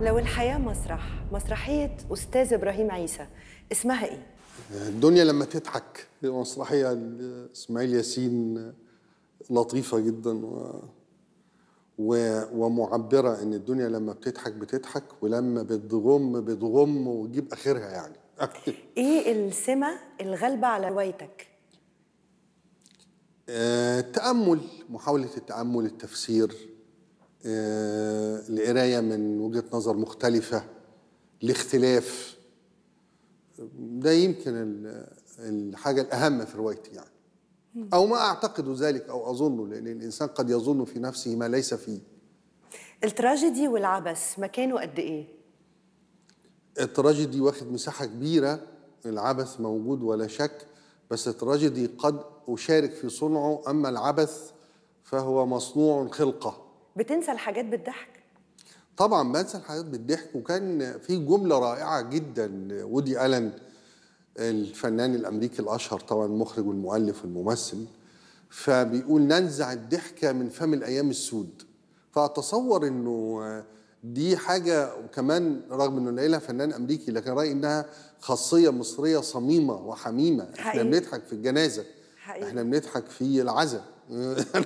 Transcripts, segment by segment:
لو الحياة مسرح مسرحية أستاذ إبراهيم عيسى اسمها إيه؟ الدنيا لما تضحك مسرحية إسماعيل ياسين لطيفة جدا و... و... ومعبرة إن الدنيا لما بتضحك بتضحك ولما بتغم بتغم وتجيب آخرها يعني إيه السمة الغالبة على روايتك؟ التأمل آه، محاولة التأمل التفسير آه، القرايه من وجهه نظر مختلفه لاختلاف ده يمكن الحاجه الاهم في روايتي يعني او ما اعتقد ذلك او اظنه لان الانسان قد يظن في نفسه ما ليس فيه التراجيدي والعبث مكانه قد ايه التراجيدي واخد مساحه كبيره العبث موجود ولا شك بس التراجيدي قد اشارك في صنعه اما العبث فهو مصنوع خلقه بتنسى الحاجات بالضحك طبعا بنسى الحاجات بالضحك وكان في جملة رائعة جدا وودي ألن الفنان الأمريكي الأشهر طبعا المخرج والمؤلف والممثل فبيقول ننزع الضحكة من فم الأيام السود فأتصور أنه دي حاجة وكمان رغم أنه نقلها فنان أمريكي لكن رأيي أنها خاصية مصرية صميمة وحميمة حقيقي. احنا بنضحك في الجنازة حقيقي. احنا بنضحك في العزاء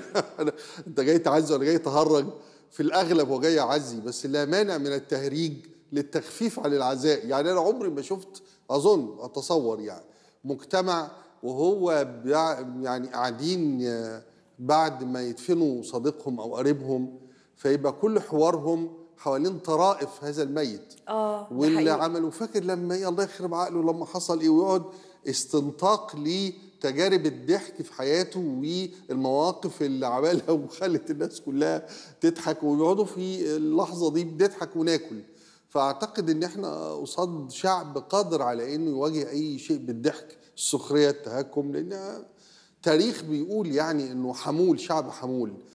انت جاي تعزى ولا جاي تهرج في الأغلب وجاي أعزي بس لا مانع من التهريج للتخفيف عن العزاء يعني أنا عمري ما شفت أظن أتصور يعني مجتمع وهو يعني قاعدين آه، بعد ما يدفنوا صديقهم أو قريبهم فيبقى كل حوارهم حوالين طرائف هذا الميت اه واللي عمله فاكر لما الله يخرب عقله لما حصل ايه ويقعد استنطاق ليه تجارب الضحك في حياته والمواقف اللي عملها وخلت الناس كلها تضحك ويقعدوا في اللحظه دي بنضحك وناكل فاعتقد ان احنا قصاد شعب قادر على انه يواجه اي شيء بالضحك السخريه التهكم لان تاريخ بيقول يعني انه حمول شعب حمول